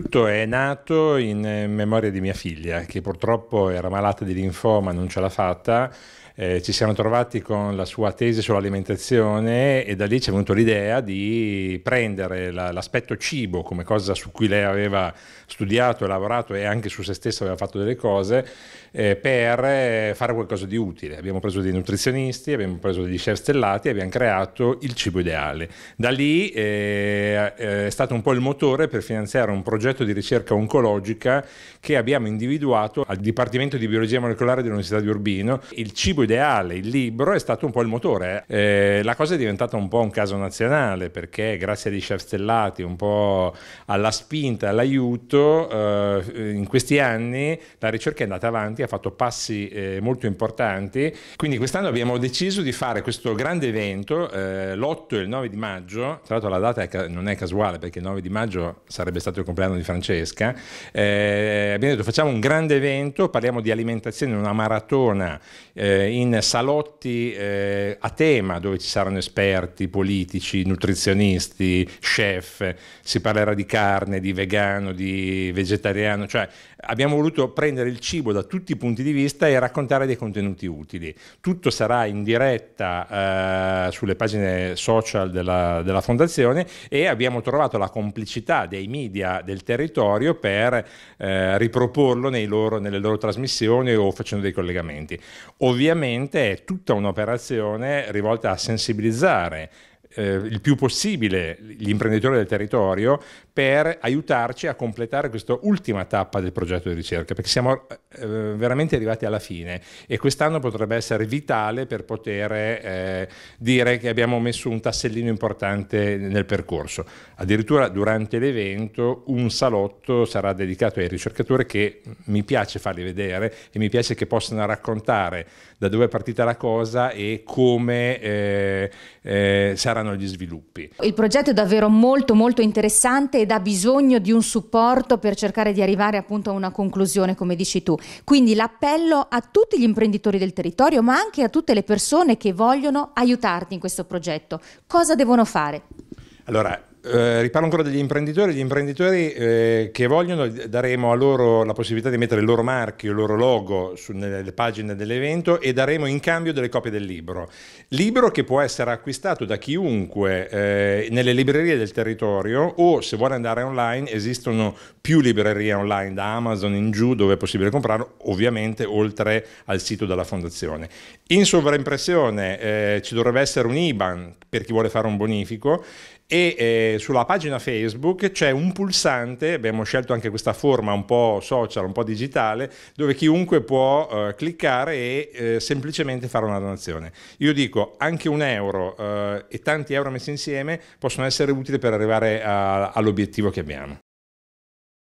tutto è nato in eh, memoria di mia figlia, che purtroppo era malata di linfoma, non ce l'ha fatta. Eh, ci siamo trovati con la sua tesi sull'alimentazione e da lì ci è venuta l'idea di prendere la, l'aspetto cibo come cosa su cui lei aveva studiato e lavorato e anche su se stessa aveva fatto delle cose eh, per eh, fare qualcosa di utile. Abbiamo preso dei nutrizionisti, abbiamo preso degli chef stellati e abbiamo creato il cibo ideale. Da lì eh, eh, è stato un po' il motore per finanziare un progetto progetto di ricerca oncologica che abbiamo individuato al Dipartimento di Biologia Molecolare dell'Università di Urbino. Il cibo ideale, il libro, è stato un po' il motore. Eh. eh, la cosa è diventata un po' un caso nazionale perché grazie agli chef stellati, un po' alla spinta, all'aiuto, eh, in questi anni la ricerca è andata avanti, ha fatto passi eh, molto importanti. Quindi quest'anno abbiamo deciso di fare questo grande evento eh, l'8 e il 9 di maggio, tra l'altro la data è non è casuale perché il 9 di maggio sarebbe stato il compleanno compleanno di Francesca, eh, abbiamo detto facciamo un grande evento, parliamo di alimentazione, una maratona eh, in salotti eh, a tema dove ci saranno esperti, politici, nutrizionisti, chef, si parlerà di carne, di vegano, di vegetariano, cioè abbiamo voluto prendere il cibo da tutti i punti di vista e raccontare dei contenuti utili. Tutto sarà in diretta eh, sulle pagine social della, della fondazione e abbiamo trovato la complicità dei media, del del territorio per eh, riproporlo loro, nelle loro trasmissioni o facendo dei collegamenti. Ovviamente è tutta un'operazione rivolta a sensibilizzare eh, il più possibile gli imprenditori del territorio per aiutarci a completare questa ultima tappa del progetto di ricerca, perché siamo eh, eh, veramente arrivati alla fine e quest'anno potrebbe essere vitale per poter eh, dire che abbiamo messo un tassellino importante nel percorso. Addirittura durante l'evento un salotto sarà dedicato ai ricercatori che mi piace farli vedere e mi piace che possano raccontare da dove è partita la cosa e come eh, eh saranno gli sviluppi. Il progetto è davvero molto molto interessante ed ha bisogno di un supporto per cercare di arrivare appunto a una conclusione, come dici tu. Quindi l'appello a tutti gli imprenditori del territorio, ma anche a tutte le persone che vogliono aiutarti in questo progetto. Cosa devono fare? Allora, eh, riparlo ancora degli imprenditori, gli imprenditori eh, che vogliono daremo a loro la possibilità di mettere il loro marchio, il loro logo su, nelle pagine dell'evento e daremo in cambio delle copie del libro. Libro che può essere acquistato da chiunque eh, nelle librerie del territorio o se vuole andare online esistono più librerie online da Amazon in giù dove è possibile comprarlo, ovviamente oltre al sito della fondazione. In sovraimpressione eh, ci dovrebbe essere un IBAN per chi vuole fare un bonifico e eh, sulla pagina Facebook c'è un pulsante, abbiamo scelto anche questa forma un po' social, un po' digitale, dove chiunque può eh, cliccare e eh, semplicemente fare una donazione. Io dico anche un euro eh, e tanti euro messi insieme possono essere utili per arrivare all'obiettivo che abbiamo.